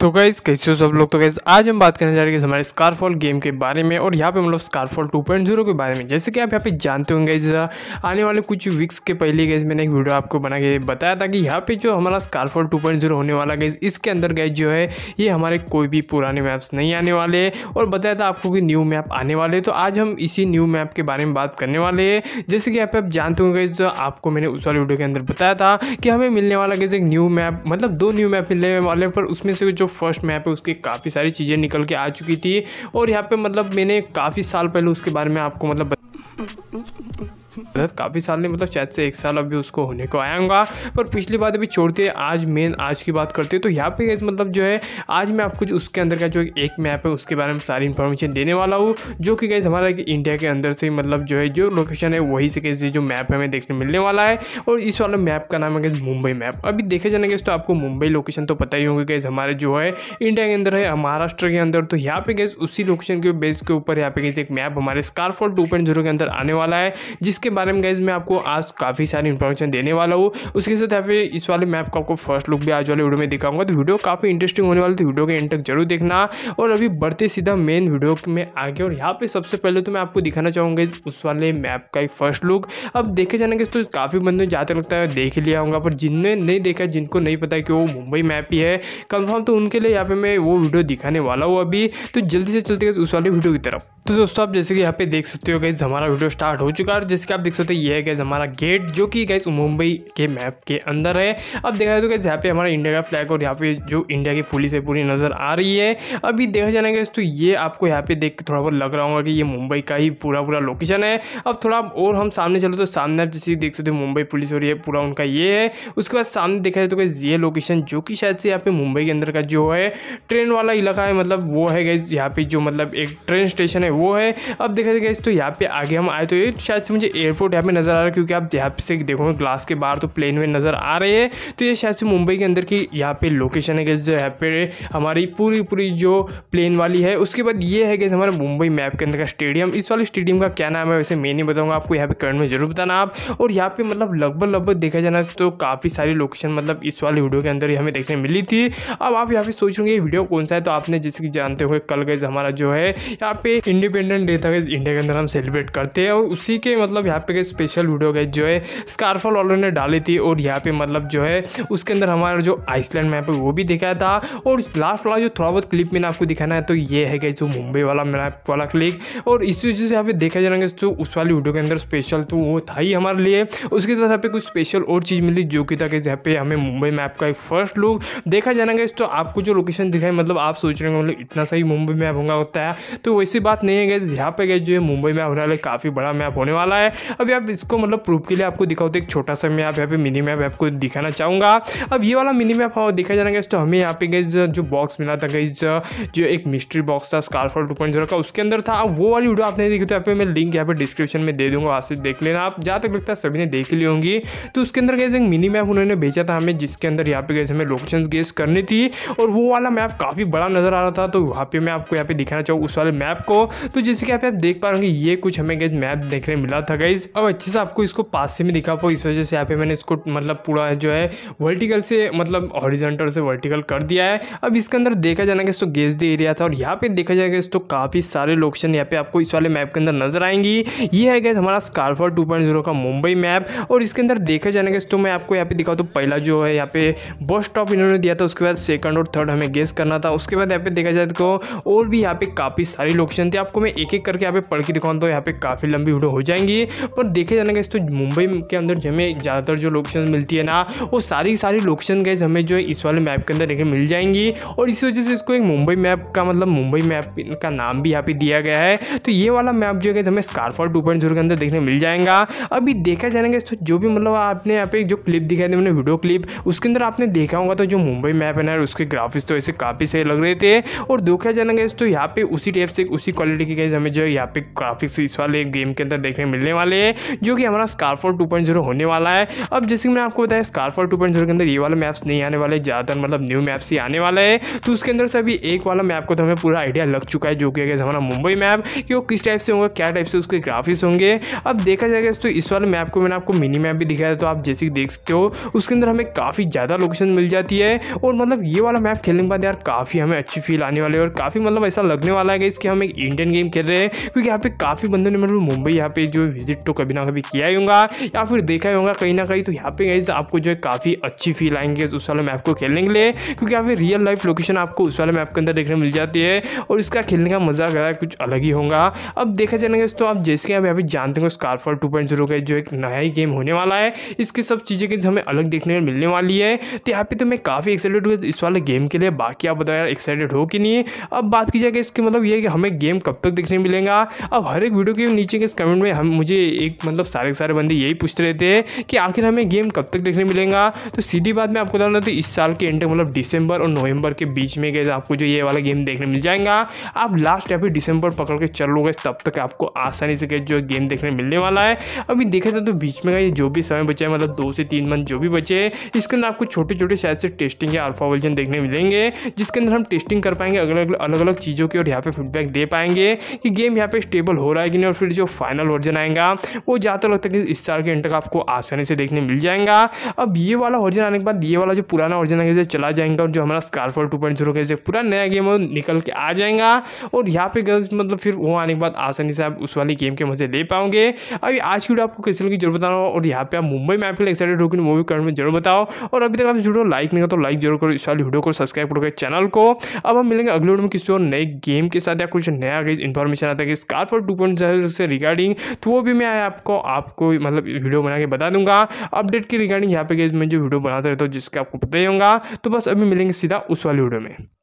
तो गाइज़ कैसे हो सब लोग तो गाइज़ आज हम बात करने जा रहे हैं हमारे स्कारफॉल गेम के बारे में और यहाँ पे मतलब स्कारफॉल 2.0 के बारे में जैसे कि आप यहाँ पे जानते होंगे जरा आने वाले कुछ वीक्स के पहले गैस मैंने एक वीडियो आपको बना के बताया था कि यहाँ पे जो हमारा स्कारफॉल 2.0 होने वाला गैस इसके अंदर गैस जो है ये हमारे कोई भी पुराने मैप्स नहीं आने वाले और बताया था आपको कि न्यू मैप आने वाले तो आज हम इसी न्यू मैप के बारे में बात करने वाले हैं जैसे कि यहाँ पे आप जानते होंगे जो आपको मैंने उस वाले वीडियो के अंदर बताया था कि हमें मिलने वाला गैस एक न्यू मैप मतलब दो न्यू मैप मिलने वाले पर उसमें से जो जो फर्स्ट मैप है उसकी काफ़ी सारी चीज़ें निकल के आ चुकी थी और यहाँ पर मतलब मैंने काफ़ी साल पहले उसके बारे में आपको मतलब मतलब काफ़ी साल नहीं मतलब शायद से एक साल अभी उसको होने को आया होगा पर पिछली बात अभी छोड़ते हैं आज मेन आज की बात करते हैं तो यहाँ पे मतलब जो है आज मैं आपको जो उसके अंदर का जो एक मैप है उसके बारे में सारी इन्फॉर्मेशन देने वाला हूँ जो कि गैस हमारा इंडिया के अंदर से मतलब जो है जो लोकेशन है वही से गैस जो मैप हमें देखने मिलने वाला है और इस वाला मैप का नाम है गैस मुंबई मैप अभी देखे जाने गैस तो आपको मुंबई लोकेशन तो पता ही होगा गैस हमारे जो है इंडिया के अंदर है महाराष्ट्र के अंदर तो यहाँ पे गैस उसी लोकेशन के बेस के ऊपर यहाँ पे गैस एक मैप हमारे स्कारफॉल टू के अंदर आने वाला है जिस इसके बारे में गाइज मैं आपको आज काफ़ी सारी इन्फॉर्मेशन देने वाला हूँ उसके साथ यहाँ इस वाले मैप का आपको फर्स्ट लुक भी आज वाले वीडियो में दिखाऊंगा तो वीडियो काफ़ी इंटरेस्टिंग होने वाली थी वीडियो के एंड तक जरूर देखना और अभी बढ़ते सीधा मेन वीडियो में आगे और यहाँ पर सबसे पहले तो मैं आपको दिखाना चाहूँगा उस वाले मैप का फर्स्ट लुक अब देखे जाने तो काफ़ी बंदों में जाते लगता है देख लिया होगा पर जिनने नहीं देखा जिनको नहीं पता कि वो मुंबई मैप ही है कन्फर्म तो उनके लिए यहाँ पर मैं वो वीडियो दिखाने वाला हूँ अभी तो जल्दी से चलते उस वाले वीडियो की तरफ तो दोस्तों आप जैसे कि यहाँ पे देख सकते हो गैस हमारा वीडियो स्टार्ट हो चुका है और जैसे कि आप देख सकते हो ये है गैस हमारा गेट जो कि गैस मुंबई के मैप के अंदर है अब देखा जाए तो गैस यहाँ पे हमारा इंडिया का फ्लैग और यहाँ पे जो इंडिया की पुलिस है पूरी नज़र आ रही है अभी देखा जाना गैस तो ये आपको यहाँ पे देख थोड़ा बहुत लग रहा होगा कि ये मुंबई का ही पूरा पूरा लोकेशन है अब थोड़ा और हम सामने चलो तो सामने आप जैसे देख सकते हो मुंबई पुलिस और ये पूरा उनका ये है उसके बाद सामने देखा जाए तो गैस ये लोकेशन जो कि शायद से यहाँ पे मुंबई के अंदर का जो है ट्रेन वाला इलाका है मतलब वो है गैस यहाँ पे जो मतलब एक ट्रेन स्टेशन है वो है अब देखा जाए तो यहाँ पे आगे हम आए तो ये शायद से मुझे एयरपोर्ट यहाँ पे नज़र आ रहा है क्योंकि आप यहाँ से देखो ग्लास के बाहर तो प्लेन में नज़र आ रहे हैं तो ये शायद से मुंबई के अंदर की यहाँ पे लोकेशन है जो यहाँ पे हमारी पूरी पूरी जो प्लेन वाली है उसके बाद ये है गैस हमारे मुंबई मैप के अंदर का स्टेडियम इस वाले स्टेडियम का क्या नाम है वैसे मैं नहीं बताऊँगा आपको यहाँ पे कमेंट में जरूर बताना आप और यहाँ पे मतलब लगभग लगभग देखा जाना तो काफ़ी सारी लोकेशन मतलब इस वाली वीडियो के अंदर ही हमें देखने मिली थी अब आप यहाँ पे सोच रहे वीडियो कौन सा है तो आपने जिसकी जानते हुए कल गए हमारा जो है यहाँ पे इंडिया इंडिपेंडेंट डे था गई इंडिया के अंदर हम सेलिब्रेट करते हैं और उसी के मतलब यहाँ पे गई स्पेशल वीडियो गई जो है स्कारफॉल ऑलरेडी ने डाली थी और यहाँ पे मतलब जो है उसके अंदर हमारा जो आइसलैंड मैप है वो भी दिखाया था और लास्ट वाला जो थोड़ा बहुत क्लिप मैंने आपको दिखाना है तो ये है गई जो मुंबई वाला मैप वाला क्लिक और इसी वजह से यहाँ पे देखा जाएगा तो उस वाली वीडियो के अंदर स्पेशल तो वो था ही हमारे लिए उसके साथ यहाँ पे कुछ स्पेशल और चीज़ मिली जो कि था कि यहाँ पे हमें मुंबई मैप का एक फर्स्ट लुक देखा जाएगा तो आपको जो लोकेशन दिखाई मतलब आप सोच रहे हो मतलब इतना सही मुंबई मैप होगा होता है तो वैसी बात नहीं नहीं है गैस यहाँ पे गए जो है मुंबई मैप होने वाले काफ़ी बड़ा मैप होने वाला है अभी आप इसको मतलब प्रूफ के लिए आपको दिखाओ तो एक छोटा सा मैप यहाँ पे मिनी मैप आपको दिखाना चाहूँगा अब ये वाला मिनी मैप दिखा जाना गैस तो हमें यहाँ पे गए जो बॉक्स मिला था गैस जो एक मिस्ट्री बॉक्स था स्कारफॉल टू पॉइंट का उसके अंदर था वो वाली वीडियो आपने देखी तो यहाँ पे मैं लिंक यहाँ पे डिस्क्रिप्शन में दे दूँगा वहाँ से देख लेना आप जहाँ तक लगता है सभी ने देख ली होंगी तो उसके अंदर गए एक मिनी मैप उन्होंने भेजा था हमें जिसके अंदर यहाँ पे गए हमें लोकेशन गेस करनी थी और वो वाला मैप काफ़ी बड़ा नज़र आ रहा था तो वहाँ पे मैं आपको यहाँ पे दिखाना चाहूँ उस वाले मैप को तो जैसे कि आप, देख पा रहे होंगे ये कुछ हमें गैस मैप देखने मिला था गाइज अब अच्छे से आपको इसको पास से भी दिखा पाओ इस वजह से यहाँ पे मैंने इसको मतलब पूरा जो है वर्टिकल से मतलब ऑरिजेंटल से वर्टिकल कर दिया है अब इसके अंदर देखा जाएगा इसको गेज द एरिया था और यहाँ पे देखा जाएगा इस तो काफ़ी सारे लोकेशन यहाँ पे आपको इस वाले मैप के अंदर नजर आएंगी ये है गैस हमारा स्कारफर टू का मुंबई मैप और इसके अंदर देखा जाएगा तो मैं आपको यहाँ पे दिखाऊँ तो पहला जो है यहाँ पे बस स्टॉप इन्होंने दिया था उसके बाद सेकंड और थर्ड हमें गेस करना था उसके बाद यहाँ पे देखा जाए तो और भी यहाँ पे काफ़ी सारी लोकेशन थी आपको मैं एक एक करके यहाँ पे पढ़ के दिखाऊँ तो यहाँ पे काफ़ी लंबी वीडियो हो जाएंगी पर देखे जाने गए तो मुंबई के अंदर हमें ज़्यादातर जो लोकेशन मिलती है ना वो सारी सारी लोकेशन गए हमें जो है इस वाले मैप के अंदर देखने मिल जाएंगी और इसी वजह से इसको एक मुंबई मैप का मतलब मुंबई मैप का नाम भी यहाँ पे दिया गया है तो ये वाला मैप जो है हमें स्कारफॉल टू पॉइंट के अंदर देखने मिल जाएगा अभी देखा जाएगा तो जो भी मतलब आपने यहाँ पे जो क्लिप दिखाई थी मैंने वीडियो क्लिप उसके अंदर आपने देखा होगा तो जो मुंबई मैप है ना उसके ग्राफिक्स तो ऐसे काफ़ी सही लग रहे थे और देखा जाने जाएगा तो यहाँ पे उसी टाइप से उसी क्वालिटी पॉसिबिलिटी की गई हमें जो है यहाँ पे ग्राफिक्स इस वाले गेम के अंदर देखने मिलने वाले हैं जो कि हमारा स्कारफॉल टू होने वाला है अब जैसे मैंने आपको बताया स्कारफॉल टू के अंदर ये वाला मैप्स नहीं आने वाले ज़्यादातर मतलब न्यू मैप्स ही आने वाला है तो उसके अंदर से अभी एक वाला मैप को तो हमें पूरा आइडिया लग चुका है जो कि अगर हमारा मुंबई मैप कि वो किस टाइप से होगा क्या टाइप से उसके ग्राफिक्स होंगे अब देखा जाएगा तो इस वाले मैप को मैंने आपको मिनी मैप भी दिखाया तो आप जैसे देख सकते हो उसके अंदर हमें काफ़ी ज़्यादा लोकेशन मिल जाती है और मतलब ये वाला मैप खेलने के बाद यार काफ़ी हमें अच्छी फील आने वाली है और काफ़ी मतलब ऐसा लगने वाला है कि हम एक इंडियन इंडियन गेम खेल रहे हैं क्योंकि यहाँ पे काफ़ी बंदों ने मतलब मुंबई यहाँ पे जो विजिट तो कभी ना कभी किया ही होगा या फिर देखा ही होगा कहीं ना कहीं तो यहाँ पे गाइज आपको जो है काफ़ी अच्छी फील आएंगे उस वाले मैप को खेलने के लिए क्योंकि यहाँ पे रियल लाइफ लोकेशन आपको उस वाले मैप के अंदर देखने मिल जाती है और इसका खेलने का मज़ा अगर कुछ अलग ही होगा अब देखा जाएगा तो आप जैसे आप यहाँ पे जानते हो स्कारफॉल टू पॉइंट जीरो का जो एक नया ही गेम होने वाला है इसकी सब चीज़ें कि हमें अलग देखने को मिलने वाली है तो यहाँ पे तो मैं काफ़ी एक्साइटेड हूँ इस वाले गेम के लिए बाकी आप बताओ यार एक्साइटेड हो कि नहीं अब बात की जाएगी इसकी मतलब ये कि हमें गेम कब कब तक देखने मिलेगा अब हर एक वीडियो के नीचे के इस कमेंट में हम मुझे एक मतलब सारे के सारे बंदे यही पूछते रहते हैं कि आखिर हमें गेम कब तक देखने मिलेगा तो सीधी बात मैं आपको बता रहा था तो इस साल के एंड मतलब दिसंबर और नवंबर के बीच में गए आपको जो ये वाला गेम देखने मिल जाएगा आप लास्ट या फिर डिसंबर पकड़ के चल लोगे तब तक आपको आसानी से जो गेम देखने मिलने वाला है अभी देखा जाए तो बीच में ये जो भी समय बचा है मतलब दो से तीन मंथ जो भी बचे इसके अंदर आपको छोटे छोटे शायद से टेस्टिंग या अल्फा वर्जन देखने मिलेंगे जिसके अंदर हम टेस्टिंग कर पाएंगे अलग अलग अलग अलग चीज़ों की और यहाँ पे फीडबैक दे पाएंगे चाहिए कि गेम यहाँ पे स्टेबल हो रहा है कि नहीं और फिर जो फाइनल वर्जन आएगा वो ज़्यादातर लगता है कि इस साल के इंटर का आपको आसानी से देखने मिल जाएगा अब ये वाला वर्जन आने के बाद ये वाला जो पुराना वर्जन है जैसे चला जाएगा और जो हमारा स्कारफॉल टू पॉइंट जीरो जैसे पूरा नया गेम निकल के आ जाएगा और यहाँ पे गर्ल्स मतलब फिर वो आने के बाद आसानी से आप उस वाली गेम के मज़े ले पाओगे अभी आज की वीडियो आपको कैसे की जरूरत बताना और यहाँ पे आप मुंबई में आपके एक्साइटेड हो कि मूवी कमेंट में जरूर बताओ और अभी तक आप जुड़ो लाइक नहीं तो लाइक जरूर करो इस वाली वीडियो को सब्सक्राइब करोगे चैनल को अब हम मिलेंगे अगले वीडियो में किसी और नए गेम के साथ या कुछ नया इन्फॉर्मेशन आता है कि स्कार फॉर टू पॉइंट से रिगार्डिंग तो वो भी मैं आपको आपको मतलब वीडियो बना के बता दूंगा अपडेट की रिगार्डिंग यहाँ पे मैं जो वीडियो बनाते रहता हूँ जिसका आपको पता ही होगा तो बस अभी मिलेंगे सीधा उस वाली वीडियो में